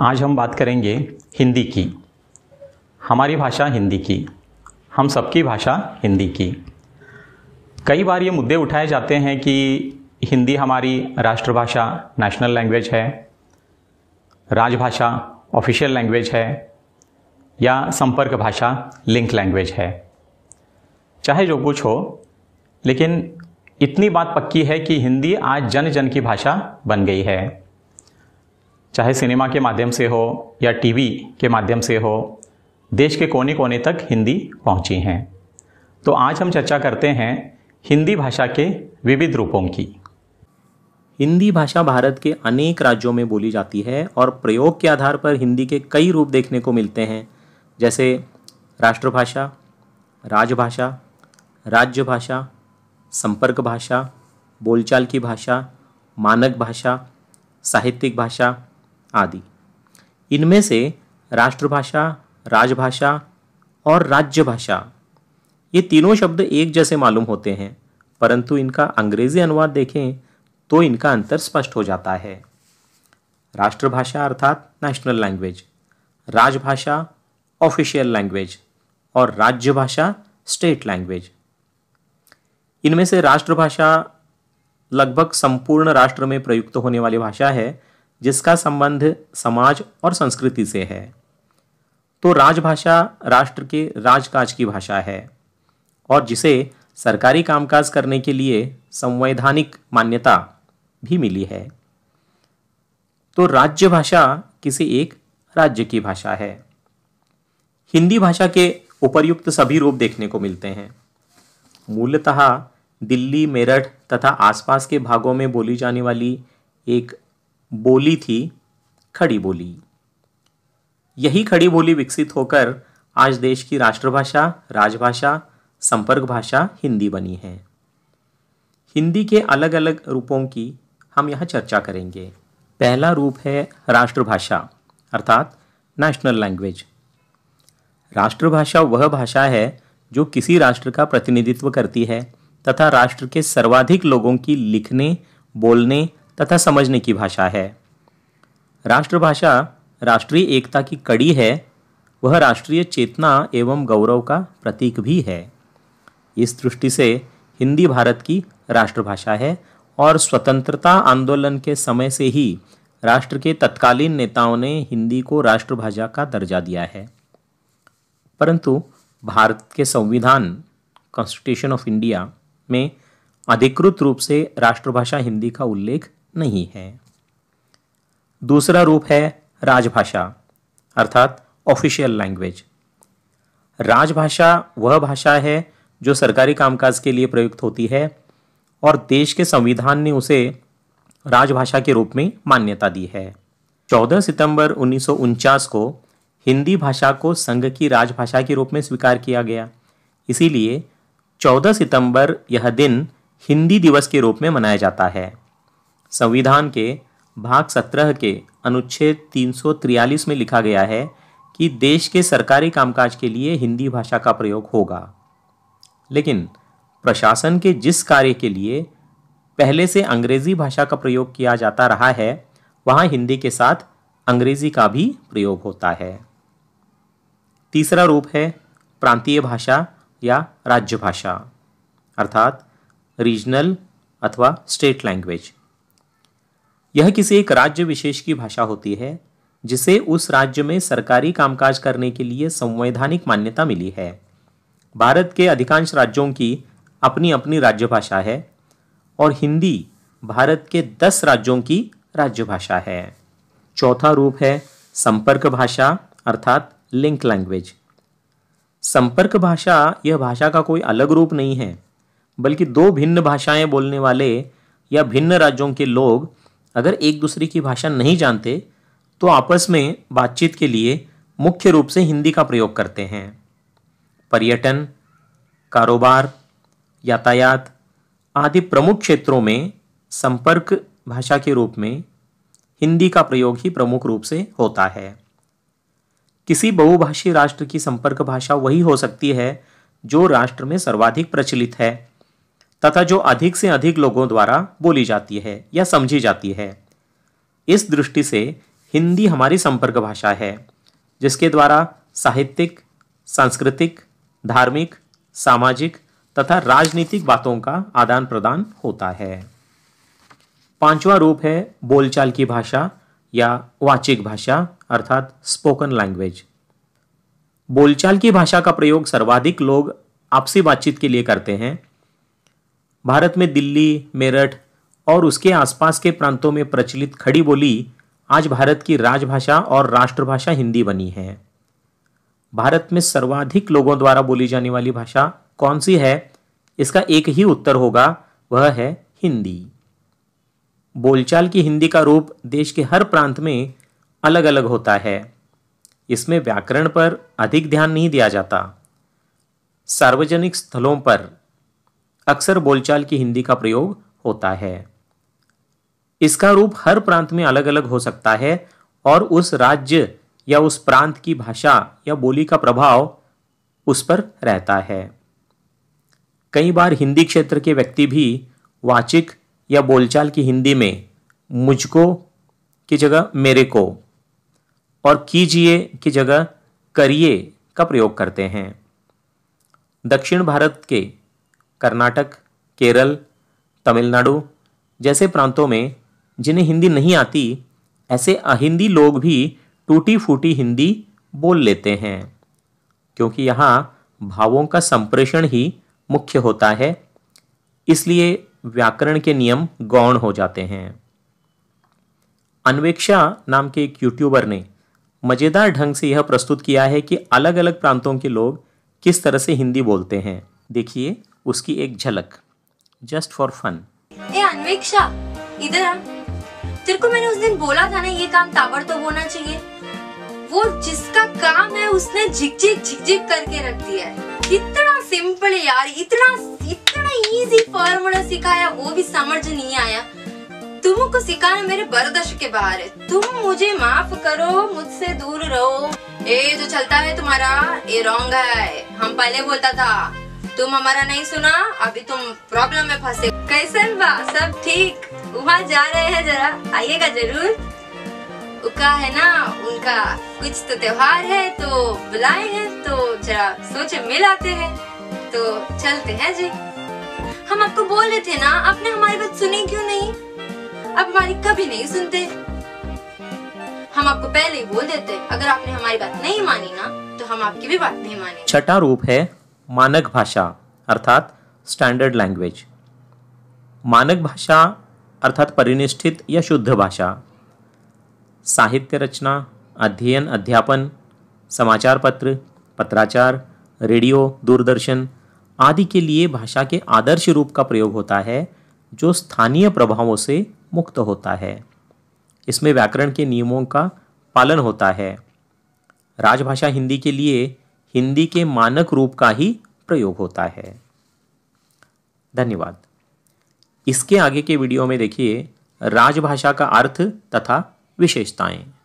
आज हम बात करेंगे हिंदी की हमारी भाषा हिंदी की हम सबकी भाषा हिंदी की कई बार ये मुद्दे उठाए जाते हैं कि हिंदी हमारी राष्ट्रभाषा नेशनल लैंग्वेज है राजभाषा ऑफिशियल लैंग्वेज है या संपर्क भाषा लिंक लैंग्वेज है चाहे जो कुछ हो लेकिन इतनी बात पक्की है कि हिंदी आज जन जन की भाषा बन गई है चाहे सिनेमा के माध्यम से हो या टीवी के माध्यम से हो देश के कोने कोने तक हिंदी पहुंची हैं तो आज हम चर्चा करते हैं हिंदी भाषा के विविध रूपों की हिंदी भाषा भारत के अनेक राज्यों में बोली जाती है और प्रयोग के आधार पर हिंदी के कई रूप देखने को मिलते हैं जैसे राष्ट्रभाषा राजभाषा राज्य भाषा संपर्क भाषा बोलचाल की भाषा मानक भाषा साहित्यिक भाषा आदि इनमें से राष्ट्रभाषा राजभाषा और राज्य भाषा ये तीनों शब्द एक जैसे मालूम होते हैं परंतु इनका अंग्रेजी अनुवाद देखें तो इनका अंतर स्पष्ट हो जाता है राष्ट्रभाषा अर्थात नेशनल लैंग्वेज राजभाषा ऑफिशियल लैंग्वेज और राज्य भाषा स्टेट लैंग्वेज इनमें से राष्ट्रभाषा लगभग संपूर्ण राष्ट्र में प्रयुक्त होने वाली भाषा है जिसका संबंध समाज और संस्कृति से है तो राजभाषा राष्ट्र के राजकाज की भाषा है और जिसे सरकारी कामकाज करने के लिए संवैधानिक मान्यता भी मिली है तो राज्य भाषा किसी एक राज्य की भाषा है हिंदी भाषा के उपरयुक्त सभी रूप देखने को मिलते हैं मूलतः दिल्ली मेरठ तथा आसपास के भागों में बोली जाने वाली एक बोली थी खड़ी बोली यही खड़ी बोली विकसित होकर आज देश की राष्ट्रभाषा राजभाषा संपर्क भाषा हिंदी बनी है हिंदी के अलग अलग रूपों की हम यहाँ चर्चा करेंगे पहला रूप है राष्ट्रभाषा अर्थात नेशनल लैंग्वेज राष्ट्रभाषा वह भाषा है जो किसी राष्ट्र का प्रतिनिधित्व करती है तथा राष्ट्र के सर्वाधिक लोगों की लिखने बोलने तथा समझने की भाषा है राष्ट्रभाषा राष्ट्रीय एकता की कड़ी है वह राष्ट्रीय चेतना एवं गौरव का प्रतीक भी है इस दृष्टि से हिंदी भारत की राष्ट्रभाषा है और स्वतंत्रता आंदोलन के समय से ही राष्ट्र के तत्कालीन नेताओं ने हिंदी को राष्ट्रभाषा का दर्जा दिया है परंतु भारत के संविधान कॉन्स्टिट्यूशन ऑफ इंडिया में अधिकृत रूप से राष्ट्रभाषा हिंदी का उल्लेख नहीं है दूसरा रूप है राजभाषा अर्थात ऑफिशियल लैंग्वेज राजभाषा वह भाषा है जो सरकारी कामकाज के लिए प्रयुक्त होती है और देश के संविधान ने उसे राजभाषा के रूप में मान्यता दी है 14 सितंबर उन्नीस को हिंदी भाषा को संघ की राजभाषा के रूप में स्वीकार किया गया इसीलिए 14 सितंबर यह दिन हिंदी दिवस के रूप में मनाया जाता है संविधान के भाग सत्रह के अनुच्छेद तीन में लिखा गया है कि देश के सरकारी कामकाज के लिए हिंदी भाषा का प्रयोग होगा लेकिन प्रशासन के जिस कार्य के लिए पहले से अंग्रेज़ी भाषा का प्रयोग किया जाता रहा है वहाँ हिंदी के साथ अंग्रेज़ी का भी प्रयोग होता है तीसरा रूप है प्रांतीय भाषा या राज्य भाषा अर्थात रीजनल अथवा स्टेट लैंग्वेज यह किसी एक राज्य विशेष की भाषा होती है जिसे उस राज्य में सरकारी कामकाज करने के लिए संवैधानिक मान्यता मिली है भारत के अधिकांश राज्यों की अपनी अपनी राज्य भाषा है और हिंदी भारत के दस राज्यों की राज्य भाषा है चौथा रूप है संपर्क भाषा अर्थात लिंक लैंग्वेज संपर्क भाषा यह भाषा का कोई अलग रूप नहीं है बल्कि दो भिन्न भाषाएं बोलने वाले या भिन्न राज्यों के लोग अगर एक दूसरे की भाषा नहीं जानते तो आपस में बातचीत के लिए मुख्य रूप से हिंदी का प्रयोग करते हैं पर्यटन कारोबार यातायात आदि प्रमुख क्षेत्रों में संपर्क भाषा के रूप में हिंदी का प्रयोग ही प्रमुख रूप से होता है किसी बहुभाषी राष्ट्र की संपर्क भाषा वही हो सकती है जो राष्ट्र में सर्वाधिक प्रचलित है तथा जो अधिक से अधिक लोगों द्वारा बोली जाती है या समझी जाती है इस दृष्टि से हिंदी हमारी संपर्क भाषा है जिसके द्वारा साहित्यिक सांस्कृतिक धार्मिक सामाजिक तथा राजनीतिक बातों का आदान प्रदान होता है पांचवा रूप है बोलचाल की भाषा या वाचिक भाषा अर्थात स्पोकन लैंग्वेज बोलचाल की भाषा का प्रयोग सर्वाधिक लोग आपसी बातचीत के लिए करते हैं भारत में दिल्ली मेरठ और उसके आसपास के प्रांतों में प्रचलित खड़ी बोली आज भारत की राजभाषा और राष्ट्रभाषा हिंदी बनी है भारत में सर्वाधिक लोगों द्वारा बोली जाने वाली भाषा कौन सी है इसका एक ही उत्तर होगा वह है हिंदी बोलचाल की हिंदी का रूप देश के हर प्रांत में अलग अलग होता है इसमें व्याकरण पर अधिक ध्यान नहीं दिया जाता सार्वजनिक स्थलों पर अक्सर बोलचाल की हिंदी का प्रयोग होता है इसका रूप हर प्रांत में अलग अलग हो सकता है और उस राज्य या उस प्रांत की भाषा या बोली का प्रभाव उस पर रहता है कई बार हिंदी क्षेत्र के व्यक्ति भी वाचिक या बोलचाल की हिंदी में मुझको की जगह मेरे को और कीजिए की जगह करिए का प्रयोग करते हैं दक्षिण भारत के कर्नाटक केरल तमिलनाडु जैसे प्रांतों में जिन्हें हिंदी नहीं आती ऐसे अहिंदी लोग भी टूटी फूटी हिंदी बोल लेते हैं क्योंकि यहाँ भावों का संप्रेषण ही मुख्य होता है इसलिए व्याकरण के नियम गौण हो जाते हैं अन्वेक्षा नाम के एक यूट्यूबर ने मज़ेदार ढंग से यह प्रस्तुत किया है कि अलग अलग प्रांतों के लोग किस तरह से हिंदी बोलते हैं देखिए उसकी एक झलक जस्ट फॉर फन ए अन्वेक्षा इधर आ तेरे को मैंने उस दिन बोला था ना ये काम ताबड़तोब होना चाहिए वो जिसका काम है उसने झिकझिक झिकझिक करके रख दिया है कितना सिंपल है यार इतना इतना इजी फॉर्मूला सिखाया वो भी समझ नहीं आया तुमको सिखाना मेरे बर्दाश्त के बाहर है तुम मुझे माफ करो मुझसे दूर रहो ए जो चलता है तुम्हारा ये रॉन्ग है हम पहले बोलता था तुम हमारा नहीं सुना अभी तुम प्रॉब्लम में फंसे कैसे बा सब ठीक वहाँ जा रहे हैं जरा आइएगा जरूर उका है ना उनका कुछ तो त्योहार है तो बुलाए हैं तो जरा सोचे मिल आते हैं तो चलते हैं जी हम आपको बोल रहे थे ना आपने हमारी बात सुनी क्यों नहीं आप हमारी कभी नहीं सुनते हम आपको पहले ही बोल देते अगर आपने हमारी बात नहीं मानी ना तो हम आपकी भी बात नहीं मानी छठा रूप है मानक भाषा अर्थात स्टैंडर्ड लैंग्वेज मानक भाषा अर्थात परिनिष्ठित या शुद्ध भाषा साहित्य रचना अध्ययन अध्यापन समाचार पत्र पत्राचार रेडियो दूरदर्शन आदि के लिए भाषा के आदर्श रूप का प्रयोग होता है जो स्थानीय प्रभावों से मुक्त होता है इसमें व्याकरण के नियमों का पालन होता है राजभाषा हिंदी के लिए हिंदी के मानक रूप का ही प्रयोग होता है धन्यवाद इसके आगे के वीडियो में देखिए राजभाषा का अर्थ तथा विशेषताएं